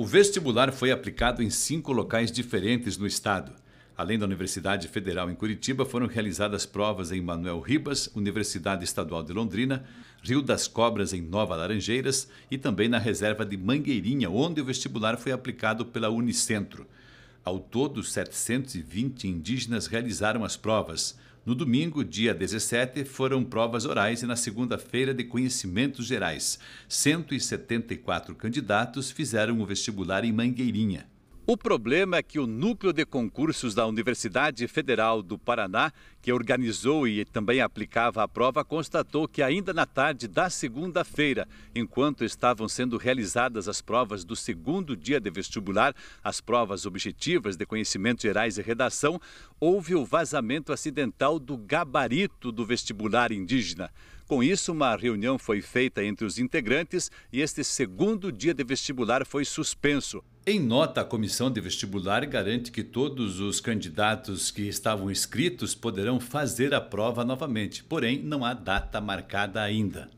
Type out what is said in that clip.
O vestibular foi aplicado em cinco locais diferentes no estado. Além da Universidade Federal em Curitiba, foram realizadas provas em Manuel Ribas, Universidade Estadual de Londrina, Rio das Cobras em Nova Laranjeiras e também na reserva de Mangueirinha, onde o vestibular foi aplicado pela Unicentro. Ao todo, 720 indígenas realizaram as provas. No domingo, dia 17, foram provas orais e na segunda-feira de conhecimentos gerais. 174 candidatos fizeram o vestibular em Mangueirinha. O problema é que o núcleo de concursos da Universidade Federal do Paraná, que organizou e também aplicava a prova, constatou que ainda na tarde da segunda-feira, enquanto estavam sendo realizadas as provas do segundo dia de vestibular, as provas objetivas de conhecimentos gerais e redação, houve o vazamento acidental do gabarito do vestibular indígena. Com isso, uma reunião foi feita entre os integrantes e este segundo dia de vestibular foi suspenso. Em nota, a comissão de vestibular garante que todos os candidatos que estavam inscritos poderão fazer a prova novamente, porém não há data marcada ainda.